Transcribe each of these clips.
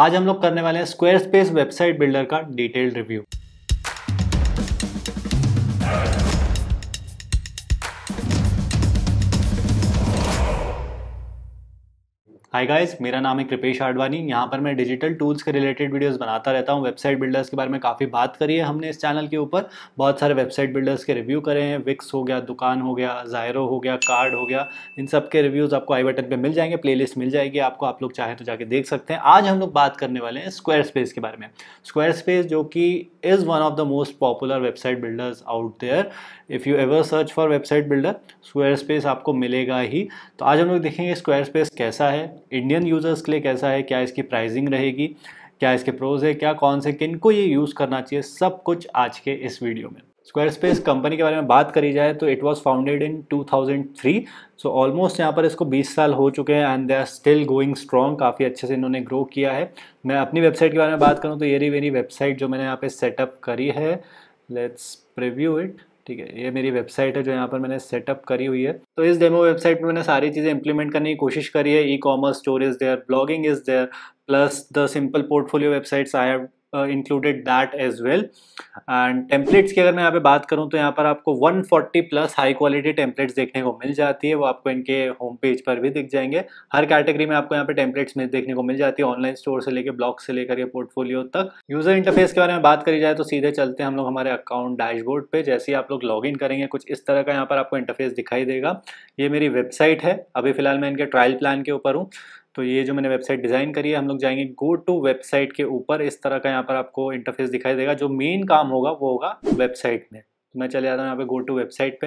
आज हम लोग करने वाले हैं स्क्वेयर स्पेस वेबसाइट बिल्डर का डिटेल्ड रिव्यू हाय गाइस मेरा नाम है कृपेश आडवाणी यहाँ पर मैं डिजिटल टूल्स के रिलेटेड वीडियोस बनाता रहता हूँ वेबसाइट बिल्डर्स के बारे में काफ़ी बात करी है हमने इस चैनल के ऊपर बहुत सारे वेबसाइट बिल्डर्स के रिव्यू करे हैं विक्स हो गया दुकान हो गया जायरो हो गया कार्ड हो गया इन सब के रिव्यूज़ आपको आई बटन पर मिल जाएंगे प्ले मिल जाएगी आपको आप लोग चाहें तो जाके देख सकते हैं आज हम लोग बात करने वाले हैं स्क्वायर स्पेस के बारे में स्क्वायर स्पेस जो कि is one of the most popular website builders out there if you ever search for website builder square space आपको मिलेगा ही तो आज हम लोग देखेंगे स्क्वायर स्पेस कैसा है इंडियन यूज़र्स के लिए कैसा है क्या इसकी प्राइसिंग रहेगी क्या इसके प्रोज है क्या कौन से किन को ये यूज़ करना चाहिए सब कुछ आज के इस वीडियो में स्क्वायर स्पेस कंपनी के बारे में बात करी जाए तो it was founded in 2003 so almost यहाँ पर इसको 20 साल हो चुके हैं and they are still going strong काफ़ी अच्छे से इन्होंने ग्रो किया है मैं अपनी वेबसाइट के बारे में बात करूँ तो ये रही मेरी वेबसाइट जो मैंने यहाँ पे सेटअप करी है लेट्स प्रिव्यू इट ठीक है ये मेरी वेबसाइट है जो यहाँ पर मैंने सेटअप करी हुई है तो इस डेमो वेबसाइट में मैंने सारी चीज़ें इंप्लीमेंट करने की कोशिश करी है e commerce store is there blogging is there plus the simple portfolio websites I have included that as well and templates की अगर मैं यहाँ पे बात करूँ तो यहाँ पर आपको 140 प्लस हाई क्वालिटी टेम्पलेट्स देखने को मिल जाती है वो आपको इनके होम पेज पर भी दिख जाएंगे हर कैटेगरी में आपको यहाँ पे टेम्पलेट्स में देखने को मिल जाती है ऑनलाइन स्टोर से लेकर ब्लॉग से लेकर या पोर्टफोलियो तक यूजर इंटरफेस के बारे में बात करी जाए तो सीधे चलते हैं हम लोग हमारे अकाउंट डैशबोर्ड पर जैसे ही आप लोग लॉग करेंगे कुछ इस तरह का यहाँ पर आपको इंटरफेस दिखाई देगा ये मेरी वेबसाइट है अभी फिलहाल मैं इनके ट्रायल प्लान के ऊपर हूँ तो ये जो मैंने वेबसाइट डिज़ाइन करी है हम लोग जाएंगे गो टू वेबसाइट के ऊपर इस तरह का यहाँ पर आपको इंटरफेस दिखाई देगा जो मेन काम होगा वो होगा वेबसाइट में तो मैं चले जाता हूँ यहाँ पे गो टू वेबसाइट पे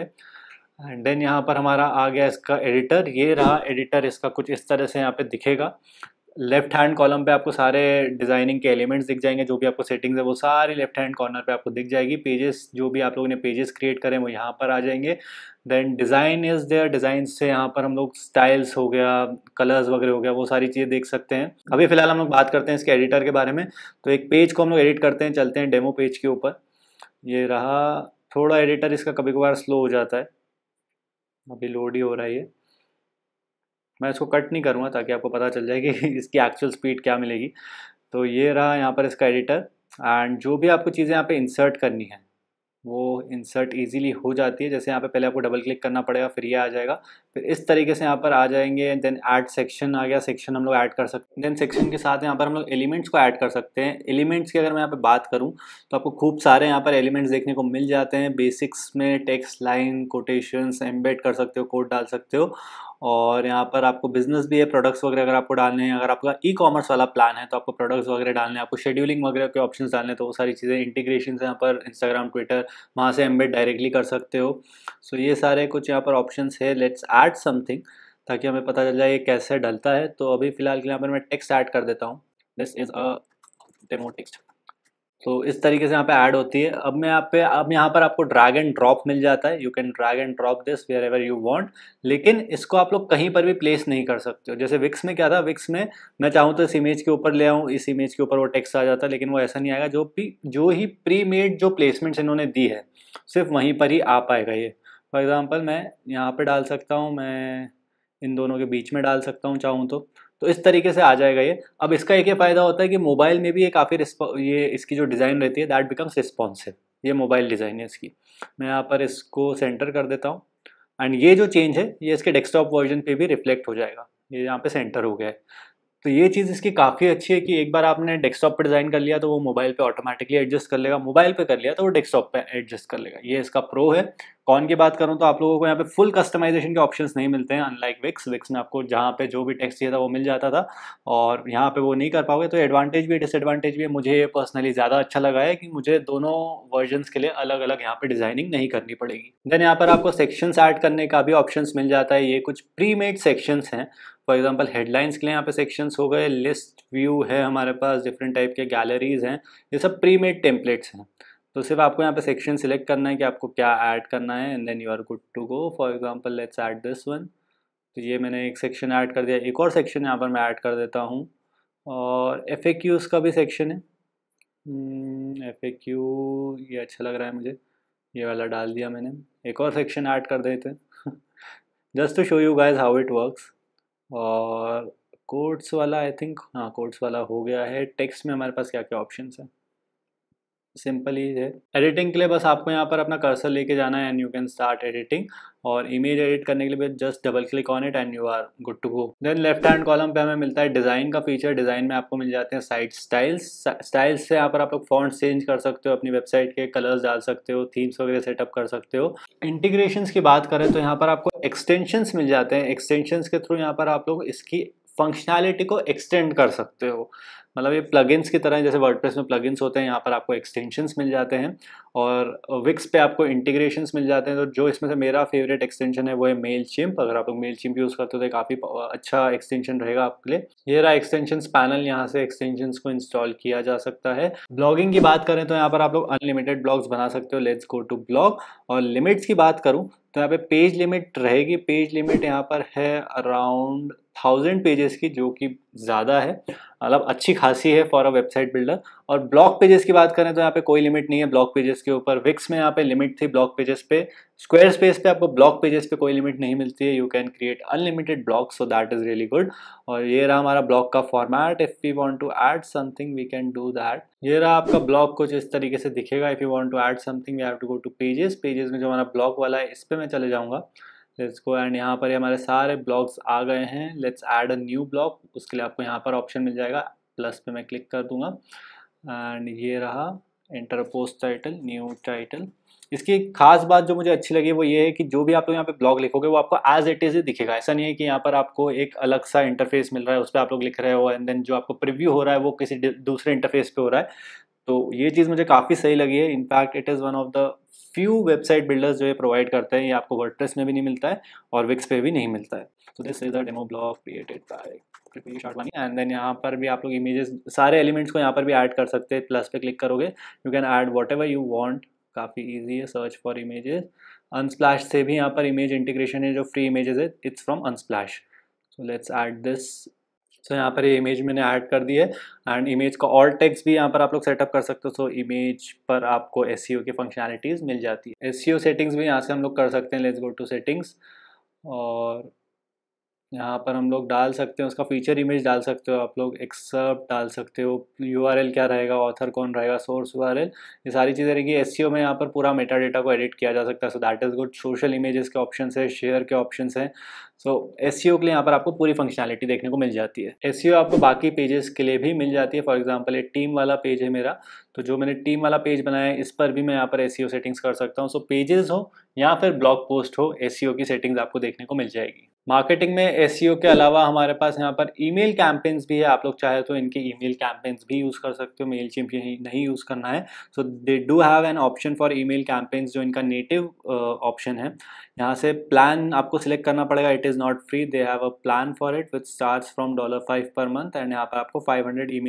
एंड देन यहाँ पर हमारा आ गया इसका एडिटर ये रहा एडिटर इसका कुछ इस तरह से यहाँ पे दिखेगा लेफ्ट हैंड कॉलम पे आपको सारे डिज़ाइनिंग के एलिमेंट्स दिख जाएंगे जो भी आपको सेटिंग्स है वो सारी लेफ्ट हैंड कॉर्नर पे आपको दिख जाएगी पेजेस जो भी आप लोगों ने पेजेस क्रिएट करें वो यहाँ पर आ जाएंगे then design is there design से यहाँ पर हम लोग स्टाइल्स हो गया कलर्स वगैरह हो गया वो सारी चीज़ें देख सकते हैं अभी फिलहाल हम लोग बात करते हैं इसके एडिटर के बारे में तो एक पेज को हम लोग एडिट करते हैं चलते हैं डेमो पेज के ऊपर ये रहा थोड़ा एडिटर इसका कभी कभार स्लो हो जाता है अभी लोड ही हो रहा है ये मैं इसको कट नहीं करूँगा ताकि आपको पता चल जाए कि इसकी एक्चुअल स्पीड क्या मिलेगी तो ये रहा यहाँ पर इसका एडिटर एंड जो भी आपको चीज़ें यहाँ पे इंसर्ट करनी है वो इंसर्ट इजीली हो जाती है जैसे यहाँ पे पहले आपको डबल क्लिक करना पड़ेगा फिर ये आ जाएगा फिर इस तरीके से यहाँ पर आ जाएंगे देन ऐड सेक्शन आ गया सेक्शन हम लोग ऐड कर सकते हैं देन सेक्शन के साथ यहाँ पर हम लोग एलिमेंट्स को ऐड कर सकते हैं एलिमेंट्स की अगर मैं यहाँ पे बात करूँ तो आपको खूब सारे यहाँ पर एलिमेंट्स देखने को मिल जाते हैं बेसिक्स में टेक्स लाइन कोटेशन एम्बेड कर सकते हो कोड डाल सकते हो और यहाँ पर आपको बिजनेस भी है प्रोडक्ट्स वगैरह अगर आपको डालने हैं अगर आपका ई कॉमर्स वाला प्लान है तो आपको प्रोडक्ट्स वगैरह डालने हैं आपको शेड्यूलिंग वगैरह के ऑप्शन डालने हैं तो वो सारी चीज़ें इंटीग्रेशन यहाँ पर इंस्टाग्राम ट्विटर वहाँ से एम्बेड डायरेक्टली कर सकते हो सो so, ये सारे कुछ यहाँ पर ऑप्शन है लेट्स ऐड समथिंग ताकि हमें पता चल जाए ये कैसे डलता है तो अभी फ़िलहाल के यहाँ पर मैं टेक्स्ट ऐड कर देता हूँ this is a demo text तो इस तरीके से यहाँ पे ऐड होती है अब मैं यहाँ पे अब यहाँ पर आपको ड्रैग एंड ड्रॉप मिल जाता है you can drag and drop this wherever you want लेकिन इसको आप लोग कहीं पर भी प्लेस नहीं कर सकते हो जैसे विक्स में क्या था विक्स में मैं चाहूँ तो इस इमेज के ऊपर ले आऊँ इस इमेज के ऊपर वो टेक्स्ट आ जाता है लेकिन वो ऐसा नहीं आएगा जो भी जो ही प्री मेड जो प्लेसमेंट्स इन्होंने दी है सिर्फ वहीं पर ही आ पाएगा ये फॉर एग्ज़ाम्पल मैं यहाँ पर डाल सकता हूँ मैं इन दोनों के बीच में डाल सकता हूँ चाहूँ तो तो इस तरीके से आ जाएगा ये अब इसका एक ये फ़ायदा होता है कि मोबाइल में भी ये काफ़ी ये इसकी जो डिज़ाइन रहती है दैट बिकम्स रिस्पॉन्सिव ये मोबाइल डिज़ाइन है इसकी मैं यहाँ पर इसको सेंटर कर देता हूँ एंड ये जो चेंज है ये इसके डेस्कटॉप वर्जन पे भी रिफ्लेक्ट हो जाएगा ये यहाँ पे सेंटर हो गया है तो ये चीज़ इसकी काफ़ी अच्छी है कि एक बार आपने डेस्कटॉप पर डिज़ाइन कर लिया तो वो मोबाइल पे ऑटोमेटिकली एडजस्ट कर लेगा मोबाइल पे कर लिया तो वो डेस्कटॉप पे एडजस्ट कर लेगा ये इसका प्रो है कौन की बात करूँ तो आप लोगों को यहाँ पे फुल कस्टमाइजेशन के ऑप्शंस नहीं मिलते हैं अनलाइक विक्स विक्स में आपको जहाँ पे जो भी टेक्स्ट चाहिए था वो मिल जाता था और यहाँ पे वो नहीं कर पाओगे तो एडवांटेज भी डिसएडवांटेज भी है मुझे पर्सनली ज़्यादा अच्छा लगा है कि मुझे दोनों वर्जन के लिए अलग अलग यहाँ पे डिज़ाइनिंग नहीं करनी पड़ेगी देन यहाँ पर आपको सेक्शंस ऐड करने का भी ऑप्शन मिल जाता है ये कुछ प्री मेड सेक्शंस हैं फॉर एग्जाम्पल हेडलाइंस के लिए यहाँ पे सेक्शंस हो गए लिस्ट व्यू है हमारे पास डिफरेंट टाइप के गैलरीज हैं ये सब प्री मेड टेम्पलेट्स हैं तो सिर्फ आपको यहाँ पे सेक्शन सिलेक्ट करना है कि आपको क्या ऐड करना है and then you are good to go for example let's add this one तो ये मैंने एक सेक्शन ऐड कर दिया एक और सेक्शन यहाँ पर मैं ऐड कर देता हूँ और एफ का भी सेक्शन है एफ ए क्यू ये अच्छा लग रहा है मुझे ये वाला डाल दिया मैंने एक और सेक्शन ऐड कर देते हैं just to show you guys how it works और कोड्स वाला आई थिंक हाँ कोड्स वाला हो गया है टेक्स्ट में हमारे पास क्या क्या ऑप्शन है सिंपल ही है एडिटिंग के लिए बस आपको यहाँ पर अपना कर्सर लेके जाना है and you can start editing और इमेज एडिट करने के लिए just double click on it and you are good to go then left hand column पे हमें मिलता है डिज़ाइन का फीचर डिज़ाइन में आपको मिल जाते हैं साइट स्टाइल्स स्टाइल्स से यहाँ पर आप लोग फॉन्ट चेंज कर सकते हो अपनी वेबसाइट के कलर्स डाल सकते हो थीम्स वगैरह सेटअप कर सकते हो इंटीग्रेशन की बात करें तो यहाँ पर आपको एक्सटेंशन मिल जाते हैं एक्सटेंशन के थ्रू यहाँ पर आप लोग इसकी फंक्शनैलिटी को एक्सटेंड कर सकते हो मतलब ये प्लगइन्स की तरह जैसे वर्डप्रेस में प्लगइन्स होते हैं यहाँ पर आपको एक्सटेंशंस मिल जाते हैं और विक्स पे आपको इंटीग्रेशंस मिल जाते हैं तो जो इसमें से मेरा फेवरेट एक्सटेंशन है वो है मेल चिम्प अगर आप लोग मेल चिम्प यूज़ करते हो तो काफ़ी अच्छा एक्सटेंशन रहेगा आपके लिए ये रहा एक्सटेंशन पैनल यहाँ से एक्सटेंशन को इंस्टॉल किया जा सकता है ब्लॉगिंग की बात करें तो यहाँ पर आप लोग अनलिमिटेड ब्लॉग्स बना सकते हो लेट्स गो टू ब्लॉग और लिमिट्स की बात करूँ तो यहाँ पे पेज लिमिट रहेगी पेज लिमिट यहाँ पर है अराउंड थाउजेंड पेजेस की जो कि ज़्यादा है मतलब अच्छी खासी है फॉर अ वेबसाइट बिल्डर और ब्लॉक पेजेस की बात करें तो यहाँ पे कोई लिमिट नहीं है ब्लॉक पेजेस के ऊपर विक्स में यहाँ पे लिमिट थी ब्लॉक पेजेस पे स्क्वायर स्पेस पे आपको ब्लॉक पेजेस पे कोई लिमिट नहीं मिलती है you can create unlimited block so that is really good और ये रहा हमारा ब्लॉक का format if you want to add something we can do that ये रहा आपका ब्लॉक कुछ इस तरीके से दिखेगा if you want to add something we have to go to pages pages में जो हमारा ब्लॉक वाला है इस पर मैं चले जाऊँगा लेट्स गो एंड यहाँ पर हमारे सारे ब्लॉग्स आ गए हैं let's add a new blog उसके लिए आपको यहाँ पर ऑप्शन मिल जाएगा प्लस पे मैं क्लिक कर दूंगा एंड ये रहा enter post title new title इसकी खास बात जो मुझे अच्छी लगी वो ये है कि जो भी आप लोग यहाँ पे ब्लॉग लिखोगे वो आपको एज इट इज़ ही दिखेगा ऐसा नहीं है कि यहाँ पर आपको एक अलग सा इंटरफेस मिल रहा है उस पर आप लोग लिख रहे हो एंड देन जो आपको प्रिव्यू हो रहा है वो किसी दूसरे इंटरफेस पे हो रहा है तो ये चीज़ मुझे काफ़ी सही लगी है in fact it is one of the few website builders जो है प्रोवाइड करते हैं ये आपको वर्डप्रेस में भी नहीं मिलता है और विक्स पे भी नहीं मिलता है so this is the demo blog created by and then यहाँ पर भी आप लोग इमेजेस सारे एलिमेंट्स को यहाँ पर भी ऐड कर सकते हैं प्लस पे क्लिक करोगे you can add whatever you want काफ़ी ईजी है सर्च फॉर इमेजेस अनस्प्लैश से भी यहाँ पर इमेज इंटीग्रेशन है जो फ्री इमेजेस है it's from Unsplash so let's add this so so, यहाँ पर ये इमेज मैंने ऐड कर दी है एंड इमेज का ऑल टेक्स भी यहाँ पर आप लोग सेटअप कर सकते हो सो इमेज पर आपको एस e की फंक्शनैलिटीज़ मिल जाती है एस सेटिंग्स भी यहाँ से हम लोग कर सकते हैं लेट्स गो टू सेटिंग्स और यहाँ पर हम लोग डाल सकते हैं उसका फीचर इमेज डाल सकते हो आप लोग एक्सर्प डाल सकते हो यू क्या रहेगा ऑथर कौन रहेगा सोर्स यूआरएल ये सारी चीज़ें रहेगी एस e में यहाँ पर पूरा मेटा डेटा को एडिट किया जा सकता है so that is good social images के ऑप्शन है शेयर के ऑप्शन है सो एस के लिए यहाँ पर आपको पूरी फंक्शनैलिटी देखने को मिल जाती है एस e आपको बाकी पेजेस के लिए भी मिल जाती है फॉर एग्जाम्पल ये टीम वाला पेज है मेरा तो जो मैंने टीम वाला पेज बनाया है इस पर भी मैं यहाँ पर एस सेटिंग्स e कर सकता हूँ सो पेजेस हो या फिर ब्लॉग पोस्ट हो एस की सेटिंग्स आपको देखने को मिल जाएगी मार्केटिंग में एस e के अलावा हमारे पास यहाँ पर ईमेल कैंपेन्स भी है आप लोग चाहे तो इनके ईमेल कैंपेन्स भी यूज़ कर सकते हो मेल चिम्प नहीं यूज़ करना है so they do have an option for email campaigns जो इनका नेटिव ऑप्शन uh, है यहाँ से प्लान आपको सिलेक्ट करना पड़ेगा it is not free they have a plan for it with start from dollar five per month and यहाँ पर आपको फाइव हंड्रेड ई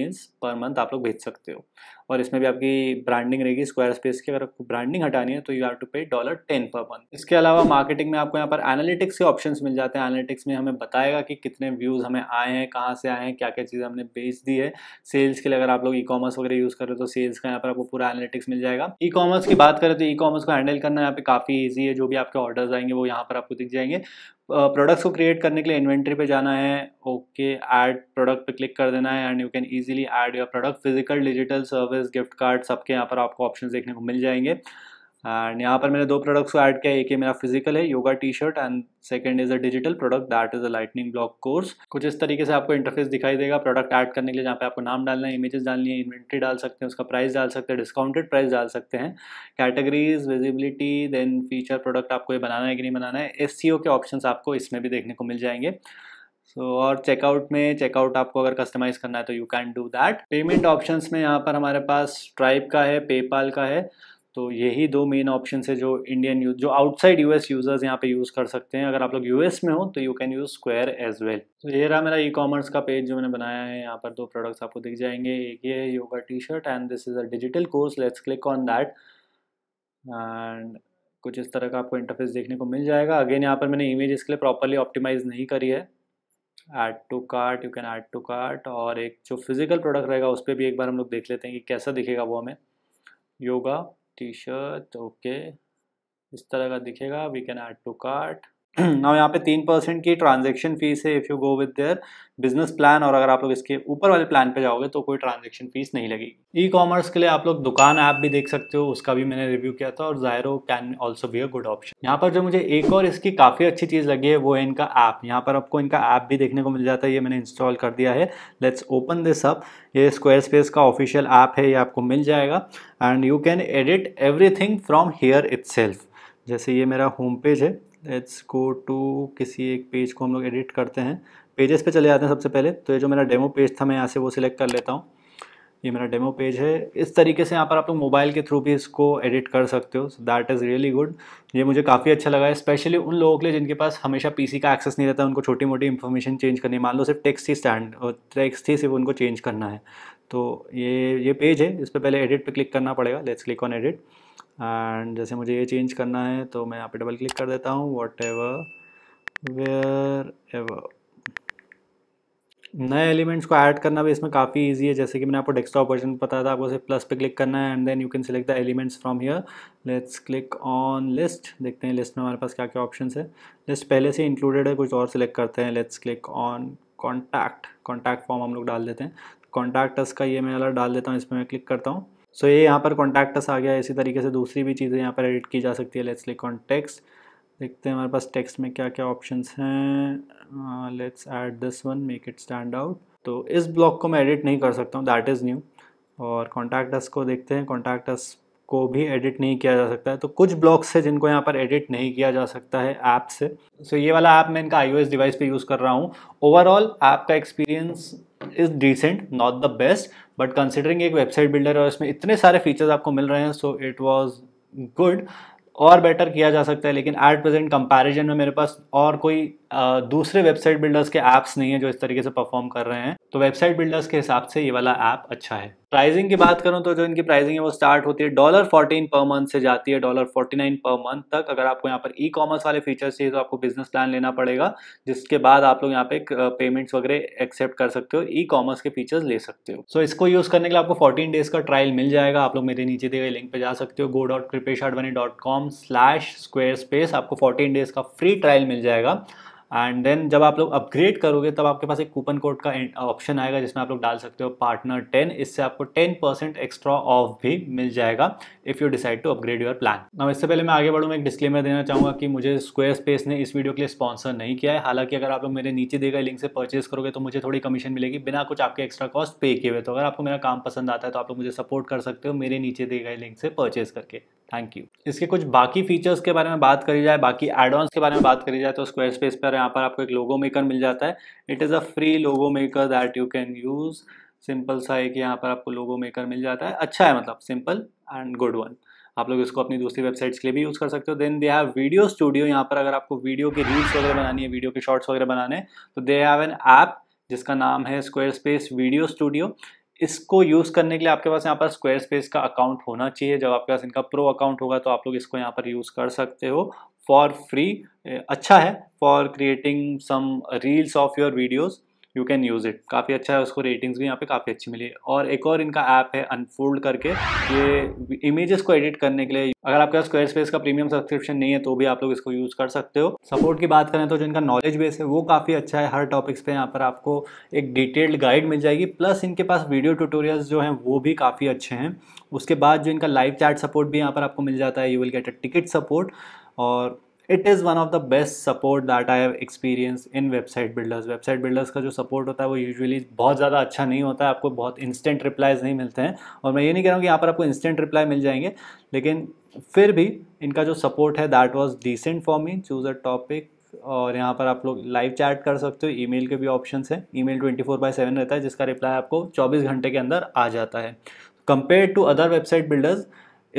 पर मंथ आप लोग भेज सकते हो और इसमें भी आपकी ब्रांडिंग रहेगी स्क्वायर स्पेस की अगर आपको ब्रांडिंग हटानी है तो you have to pay dollar ten per month इसके अलावा मार्केटिंग में आपको यहाँ पर एनालिटिक्स के ऑप्शन मिल जाते हैं एनालिटिक्स में हमें बताएगा कि कितने व्यूज़ हमें आए हैं कहाँ से आए हैं क्या क्या चीज़ें हमने बेच दी है सेल्स के लिए अगर आप लोग ई कॉमर्स वगैरह यूज़ कर रहे हो तो सेल्स का यहाँ पर आपको पूरा एनालिटिक्स मिल जाएगा ई कॉमर्स की बात करें तो ई कॉमर्स को हैंडल करना यहाँ पे काफ़ी ईजी है जो भी आपके ऑर्डर्स आएंगे वो यहाँ पर आपको दिख जाएंगे प्रोडक्ट्स को क्रिएट करने के लिए इन्वेंट्री पे जाना है ओके ऐड प्रोडक्ट पे क्लिक कर देना है and you can easily add your product physical digital service gift card सबके यहाँ पर आपको ऑप्शंस देखने को मिल जाएंगे एंड यहाँ पर मैंने दो प्रोडक्ट्स को ऐड किया एक है मेरा फिजिकल है yoga T shirt and second is a digital product that is a lightning block course कुछ इस तरीके से आपको इंटरफेस दिखाई देगा प्रोडक्ट ऐड करने के लिए जहाँ पे आपको नाम डालना है इमेजेस डालनी है इन्वेंट्री डाल सकते हैं उसका प्राइस डाल सकते हैं डिस्काउंटेड प्राइस डाल सकते हैं categories visibility then feature product आपको ये बनाना है कि नहीं बनाना है एस e के ऑप्शन आपको इसमें भी देखने को मिल जाएंगे सो so, और चेकआउट में चेकआउट आपको अगर कस्टमाइज़ करना है तो you can do that payment options में यहाँ पर हमारे पास ट्राइप का है पेपाल का है तो यही दो मेन ऑप्शन है जो इंडियन यूज जो आउटसाइड यूएस यूजर्स यहाँ पे यूज़ कर सकते हैं अगर आप लोग यूएस में हो तो you can use square as well तो ये रहा मेरा ई कॉमर्स का पेज जो मैंने बनाया है यहाँ पर दो प्रोडक्ट्स आपको दिख जाएंगे एक ये है yoga T shirt and this is a digital course let's click on that and कुछ इस तरह का आपको इंटरफेस देखने को मिल जाएगा अगेन यहाँ पर मैंने इमेज इसके लिए प्रॉपरली ऑप्टिमाइज़ नहीं करी है add to cart you can add to cart और एक जो फिज़िकल प्रोडक्ट रहेगा उस पर भी एक बार हम लोग देख लेते हैं कि कैसा दिखेगा वो हमें योगा टी शर्ट ओके इस तरह का दिखेगा we can add to cart ना यहाँ पे तीन परसेंट की ट्रांजेक्शन फीस है if you go with their business plan और अगर आप लोग इसके ऊपर वाले प्लान पे जाओगे तो कोई ट्रांजेक्शन फीस नहीं लगेगी ई कॉमर्स के लिए आप लोग दुकान ऐप भी देख सकते हो उसका भी मैंने रिव्यू किया था और Zyro can also be a good option यहाँ पर जो मुझे एक और इसकी काफ़ी अच्छी चीज़ लगी है वो है इनका ऐप यहाँ पर आपको इनका ऐप भी देखने को मिल जाता है ये मैंने इंस्टॉल कर दिया है लेट्स ओपन दिस अप ये स्क्वायर स्पेस का ऑफिशियल ऐप है ये आपको मिल जाएगा and you can edit thing from here it's जैसे ये मेरा होम पेज है लेट्स को टू किसी एक पेज को हम लोग एडिट करते हैं पेजेस पे चले जाते हैं सबसे पहले तो ये जो मेरा डेमो पेज था मैं यहाँ से वो सिलेक्ट कर लेता हूँ ये मेरा डेमो पेज है इस तरीके से यहाँ पर आप लोग मोबाइल के थ्रू भी इसको एडिट कर सकते हो दैट इज़ रियली गुड ये मुझे काफ़ी अच्छा लगा है स्पेशली उन लोगों के लिए जिनके पास हमेशा पीसी का एक्सेस नहीं रहता उनको छोटी मोटी इन्फॉर्मेशन चेंज करनी मान लो सिर्फ टेक्स्ट ही स्टैंड और टेक्स्ट ही सिर्फ उनको चेंज करना है तो ये ये पेज है इस पर पहले एडिट पर क्लिक करना पड़ेगा let's click on edit and जैसे मुझे ये चेंज करना है तो मैं यहाँ पे डबल क्लिक कर देता हूँ वॉट एवर वेयर एवर नए एलिमेंट्स को ऐड करना भी इसमें काफ़ी इजी है जैसे कि मैंने आपको डेस्कटॉप वर्जन बताया था आपको सिर्फ प्लस पे क्लिक करना है and then you can select the elements from here let's click on list देखते हैं लिस्ट में हमारे पास क्या क्या ऑप्शन है लिस्ट पहले से इंक्लूडेड है कुछ और सिलेक्ट करते हैं let's click on contact contact form हम लोग डाल देते हैं कॉन्टैक्ट का ये मैं अलग डाल देता हूँ इसमें मैं क्लिक करता हूँ सो ये यहाँ पर कॉन्टैक्टस आ गया इसी तरीके से दूसरी भी चीज़ें यहाँ पर एडिट की जा सकती है लेट्स लिक ऑन टेक्स्ट देखते हैं हमारे पास टेक्स्ट में क्या क्या ऑप्शंस हैं let's add this one make it stand out तो इस ब्लॉक को मैं एडिट नहीं कर सकता हूँ दैट इज़ न्यू और कॉन्टैक्टस को देखते हैं कॉन्टैक्टस को भी एडिट नहीं किया जा सकता है तो कुछ ब्लॉक्स है जिनको यहाँ पर एडिट नहीं किया जा सकता है ऐप से सो so, ये वाला ऐप मैं इनका आई डिवाइस पे यूज़ कर रहा हूँ ओवरऑल ऐप का experience is decent not the best but considering एक वेबसाइट बिल्डर है और इसमें इतने सारे फीचर्स आपको मिल रहे हैं सो इट वॉज गुड और बेटर किया जा सकता है लेकिन एट प्रेजेंट कंपेरिजन में मेरे पास और कोई दूसरे वेबसाइट बिल्डर्स के ऐप्स नहीं है जो इस तरीके से परफॉर्म कर रहे हैं तो वेबसाइट बिल्डर्स के हिसाब से ये वाला ऐप अच्छा है प्राइसिंग की बात करूँ तो जो इनकी प्राइसिंग है वो स्टार्ट होती है डॉलर फोर्टीन पर मंथ से जाती है dollar forty nine per month तक अगर आपको यहाँ पर ई कॉमर्स वाले फीचर्स चाहिए तो आपको बिजनेस प्लान लेना पड़ेगा जिसके बाद आप लोग यहाँ पे पेमेंट्स वगैरह एक्सेप्ट कर सकते हो ई कॉमर्स के फीचर्स ले सकते हो सो so, इसको यूज़ करने के लिए आपको फोर्टीन डेज का ट्रायल मिल जाएगा आप लोग मेरे नीचे दिए गए लिंक पर जा सकते हो go dot Kripesh dot com slash Squarespace आपको फोर्टीन डेज का फ्री ट्रायल मिल जाएगा एंड देन जब आप लोग अपग्रेड करोगे तब आपके पास एक कूपन कोड का ऑप्शन आएगा जिसमें आप लोग डाल सकते हो पार्टनर टेन इससे आपको टेन परसेंट एक्स्ट्रा ऑफ भी मिल जाएगा if you decide to upgrade your plan ना इससे पहले मैं आगे बढ़ूँ मैं एक डिस्क्लेमर देना चाहूँगा कि मुझे स्क्वेयर स्पेस ने इस वीडियो के लिए स्पॉन्सर नहीं किया है हालांकि अगर आप लोग मेरे नीचे दिए गए लिंक से परचेज करोगे तो मुझे थोड़ी कमीशन मिलेगी बिना कुछ आपके एक्स्ट्रा कॉस्ट पे किए हुए तो अगर आपको मेरा काम पसंद आता है तो आप लोग मुझे सपोर्ट कर सकते हो मेरे नीचे दिए गए लिंक से परचेज करके थैंक यू इसके कुछ बाकी फीचर्स के बारे में बात करी जाए बाकी एडवांस के बारे में बात करी जाए तो स्क्वायर स्पेस पर यहाँ पर आपको एक लोगो मेकर मिल जाता है it is a free logo maker that you can use simple सा है कि यहाँ पर आपको लोगो मेकर मिल जाता है अच्छा है मतलब सिंपल एंड गुड वन आप लोग इसको अपनी दूसरी वेबसाइट्स के लिए भी यूज़ कर सकते हो then they have video studio यहाँ पर अगर आपको वीडियो के रील्स वगैरह बनानी है वीडियो के शॉर्ट्स वगैरह बनाने तो दे हैव एन ऐप जिसका नाम है स्क्वायर स्पेस वीडियो स्टूडियो इसको यूज़ करने के लिए आपके पास यहाँ पर स्क्वायर स्पेस का अकाउंट होना चाहिए जब आपके पास इनका प्रो अकाउंट होगा तो आप लोग इसको यहाँ पर यूज़ कर सकते हो फॉर फ्री अच्छा है for creating some reels of your videos you can use it काफ़ी अच्छा है उसको रेटिंग्स भी यहाँ पे काफ़ी अच्छी मिली और एक और इनका ऐप है अनफोल्ड करके ये इमेजेस को एडिट करने के लिए अगर आपके पास स्क्वायर स्पेस का प्रीमियम सब्सक्रिप्शन नहीं है तो भी आप लोग इसको यूज़ कर सकते हो सपोर्ट की बात करें तो जो इनका नॉलेज बेस है वो काफ़ी अच्छा है हर टॉपिक्स पे यहाँ पर आपको एक डिटेल्ड गाइड मिल जाएगी प्लस इनके पास वीडियो ट्यूटोरियल्स जो हैं वो भी काफ़ी अच्छे हैं उसके बाद जो इनका लाइव चैट सपोर्ट भी यहाँ पर आपको मिल जाता है you will get a ticket support और it is one of the best support that I have experience in website builders website builders का जो सपोर्ट होता है वो यूजुअली बहुत ज़्यादा अच्छा नहीं होता है आपको बहुत इंस्टेंट रिप्लाइज नहीं मिलते हैं और मैं ये नहीं कह रहा हूँ कि यहाँ पर आपको इंस्टेंट रिप्लाई मिल जाएंगे लेकिन फिर भी इनका जो सपोर्ट है that was decent for me choose a topic और यहाँ पर आप लोग लाइव चैट कर सकते हो ईमेल के भी ऑप्शन है ईमेल 24 बाय सेवन रहता है जिसका रिप्लाई आपको 24 घंटे के अंदर आ जाता है compare to other website builders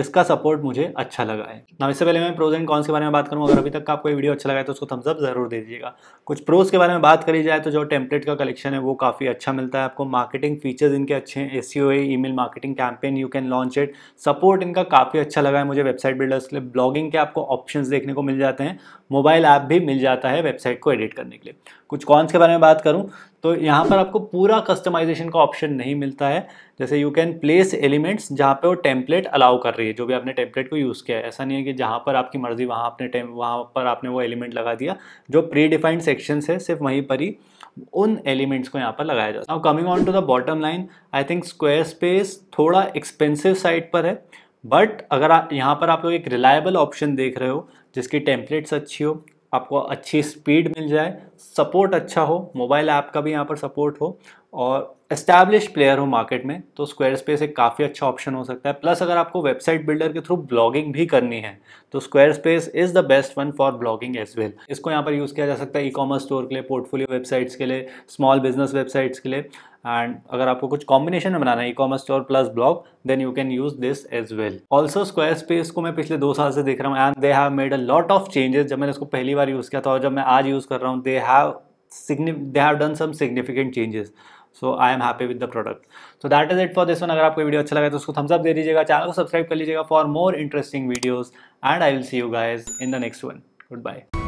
इसका सपोर्ट मुझे अच्छा लगा है ना इससे पहले मैं प्रोज एंड कॉन्स के बारे में बात करूँ अगर अभी तक आपको वीडियो अच्छा लगा है तो उसको थम्स अप जरूर दे दीजिएगा कुछ प्रोज के बारे में बात करी जाए तो जो टेम्पलेट का कलेक्शन है वो काफ़ी अच्छा मिलता है आपको मार्केटिंग फीचर्स इनके अच्छे हैं as email marketing campaign you can launch it support इनका काफ़ी अच्छा लगा है मुझे वेबसाइट बिल्डर्स के लिए ब्लॉगिंग के आपको ऑप्शन देखने को मिल जाते हैं मोबाइल ऐप भी मिल जाता है वेबसाइट को एडिट करने के लिए कुछ कॉन्स के बारे में बात करूँ तो यहाँ पर आपको पूरा कस्टमाइजेशन का ऑप्शन नहीं मिलता है जैसे यू कैन प्लेस एलिमेंट्स जहाँ पे वो टेम्पलेट अलाउ कर रही है जो भी आपने टेम्पलेट को यूज़ किया है ऐसा नहीं है कि जहाँ पर आपकी मर्ज़ी वहाँ आपने टेम वहाँ पर आपने वो एलिमेंट लगा दिया जो प्री डिफाइंड सेक्शंस है सिर्फ वहीं पर ही उन एलिमेंट्स को यहाँ पर लगाया जाता है coming on to the bottom line I think Squarespace थोड़ा एक्सपेंसिव साइड पर है बट अगर आप यहाँ पर आप लोग एक रिलायबल ऑप्शन देख रहे हो जिसकी टेम्पलेट्स अच्छी हो आपको अच्छी स्पीड मिल जाए सपोर्ट अच्छा हो मोबाइल ऐप का भी यहाँ पर सपोर्ट हो और एस्टैब्लिश प्लेयर हो मार्केट में तो स्क्वायर स्पेस एक काफ़ी अच्छा ऑप्शन हो सकता है प्लस अगर आपको वेबसाइट बिल्डर के थ्रू ब्लॉगिंग भी करनी है तो Squarespace is the best one for blogging as well इसको यहाँ पर यूज़ किया जा सकता है ई कॉमर्स स्टोर के लिए पोर्टफोलियो वेबसाइट्स के लिए स्मॉल बिजनेस वेबसाइट्स के लिए एंड अगर आपको कुछ कॉम्बिनेशन में बनाना है e commerce store plus blog then you can use this as well also Squarespace को मैं पिछले दो साल से देख रहा हूँ and they have made a lot of changes जब मैंने इसको पहली बार यूज़ किया था और जब मैं आज यूज़ कर रहा हूँ they have they have done some significant changes so I am happy with the product so that is it for this one अगर आपको वीडियो अच्छा लगा तो उसको थम्स अप दे दीजिएगा चैनल को सब्सक्राइब कर लीजिएगा for more interesting videos and I will see you guys in the next one good bye